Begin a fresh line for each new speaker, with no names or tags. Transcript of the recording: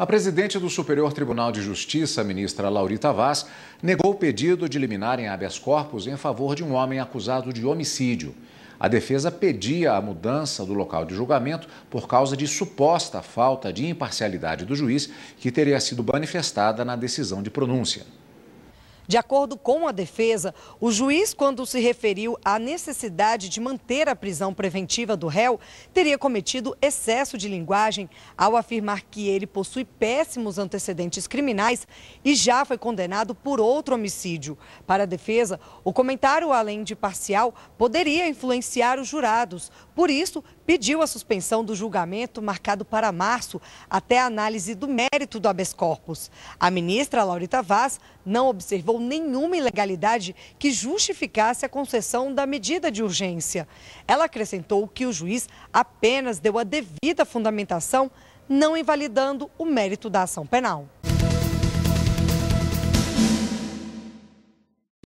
A presidente do Superior Tribunal de Justiça, ministra Laurita Vaz, negou o pedido de liminar em habeas corpus em favor de um homem acusado de homicídio. A defesa pedia a mudança do local de julgamento por causa de suposta falta de imparcialidade do juiz, que teria sido manifestada na decisão de pronúncia.
De acordo com a defesa, o juiz, quando se referiu à necessidade de manter a prisão preventiva do réu, teria cometido excesso de linguagem ao afirmar que ele possui péssimos antecedentes criminais e já foi condenado por outro homicídio. Para a defesa, o comentário, além de parcial, poderia influenciar os jurados. Por isso, pediu a suspensão do julgamento marcado para março, até a análise do mérito do habeas corpus. A ministra Laurita Vaz não observou nenhuma ilegalidade que justificasse a concessão da medida de urgência. Ela acrescentou que o juiz apenas deu a devida fundamentação, não invalidando o mérito da ação penal.